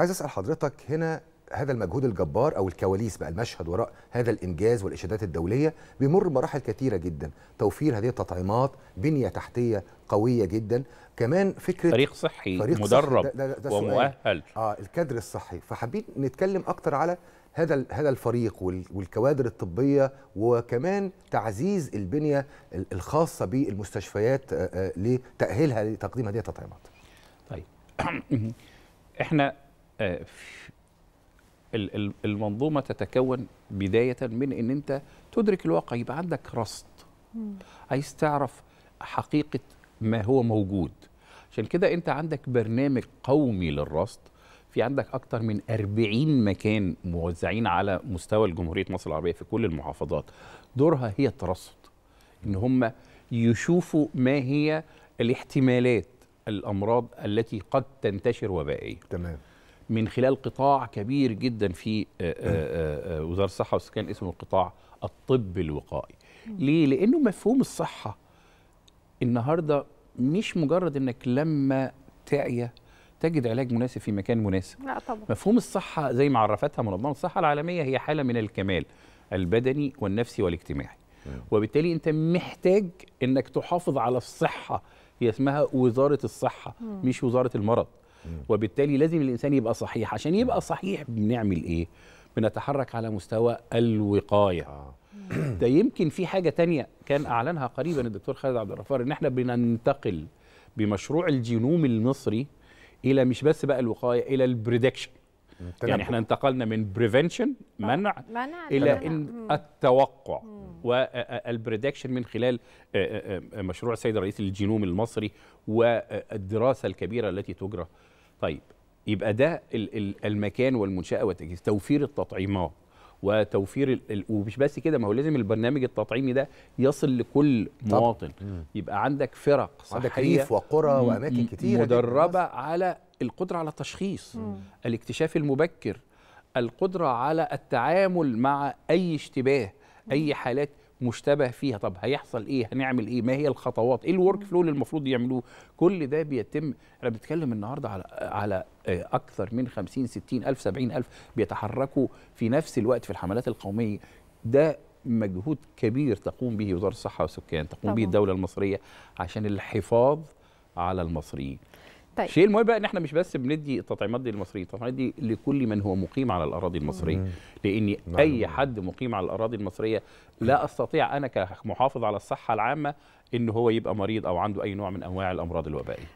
عايز اسال حضرتك هنا هذا المجهود الجبار او الكواليس بقى المشهد وراء هذا الانجاز والاشادات الدوليه بيمر بمراحل كثيره جدا توفير هذه التطعيمات بنيه تحتيه قويه جدا كمان فكره فريق صحي فريق مدرب صحي ده ده ده ومؤهل اه الكادر الصحي فحابين نتكلم اكتر على هذا هذا الفريق والكوادر الطبيه وكمان تعزيز البنيه الخاصه بالمستشفيات آه، آه، لتاهيلها لتقديم هذه التطعيمات طيب احنا آه، المنظومه تتكون بدايه من ان انت تدرك الواقع يبقى عندك رصد عايز تعرف حقيقه ما هو موجود عشان كده انت عندك برنامج قومي للرصد في عندك اكتر من 40 مكان موزعين على مستوى الجمهورية مصر العربيه في كل المحافظات دورها هي الترصد ان هم يشوفوا ما هي الاحتمالات الامراض التي قد تنتشر وبائيه تمام من خلال قطاع كبير جدا في آه، آه، آه، وزاره الصحه والسكان اسمه القطاع الطب الوقائي ليه لانه مفهوم الصحه النهارده مش مجرد انك لما تعيا تجد علاج مناسب في مكان مناسب لا طبعا. مفهوم الصحه زي ما عرفتها منظمه الصحه العالميه هي حاله من الكمال البدني والنفسي والاجتماعي وبالتالي انت محتاج انك تحافظ على الصحه هي اسمها وزاره الصحه مش وزاره المرض وبالتالي لازم الانسان يبقى صحيح عشان يبقى صحيح بنعمل ايه بنتحرك على مستوى الوقايه آه. ده يمكن في حاجه تانية كان اعلنها قريبا الدكتور خالد عبد الغفار ان احنا بننتقل بمشروع الجينوم المصري الى مش بس بقى الوقايه الى البريدكشن يعني احنا انتقلنا من بريفنشن آه. منع, منع الى إن التوقع والبريدكشن من خلال آه، آه، آه، مشروع السيد الرئيس للجينوم المصري والدراسه الكبيره التي تجرى طيب يبقى ده المكان والمنشاه والتجهيز توفير التطعيمات وتوفير ومش بس كده ما هو لازم البرنامج التطعيمي ده يصل لكل مواطن يبقى عندك فرق صحيه عندك ريف وقرى واماكن كتير مدربه على القدره على التشخيص مم. الاكتشاف المبكر القدره على التعامل مع اي اشتباه اي حالات مشتبه فيها طب هيحصل ايه هنعمل ايه ما هي الخطوات ايه الورك فلو اللي المفروض يعملوه كل ده بيتم احنا بنتكلم النهارده على على آه، اكثر من 50 60 الف 70 الف بيتحركوا في نفس الوقت في الحملات القوميه ده مجهود كبير تقوم به وزاره الصحه والسكان تقوم طبعا. به الدوله المصريه عشان الحفاظ على المصريين طيب. الشيء المهم بقى ان احنا مش بس بندي التطعيمات دي للمصريين التطعيمات دي لكل من هو مقيم على الاراضي المصريه لان اي حد مقيم على الاراضي المصريه لا استطيع انا كمحافظ على الصحه العامه ان هو يبقى مريض او عنده اي نوع من انواع الامراض الوبائيه